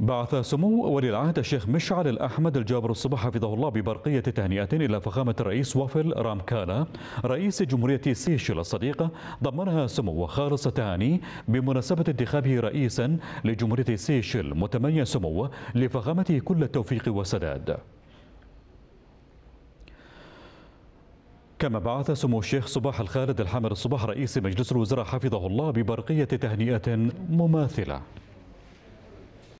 بعث سمو ولي العهد الشيخ مشعل الأحمد الجابر الصباح حفظه الله ببرقية تهنئة إلى فخامة الرئيس وافل رامكالا رئيس جمهورية سيشل الصديقة ضمنها سمو خالص تهاني بمناسبة انتخابه رئيسا لجمهورية سيشل متمنيا سمو لفخامته كل التوفيق والسداد كما بعث سمو الشيخ صباح الخالد الحمد الصباح رئيس مجلس الوزراء حفظه الله ببرقية تهنئة مماثلة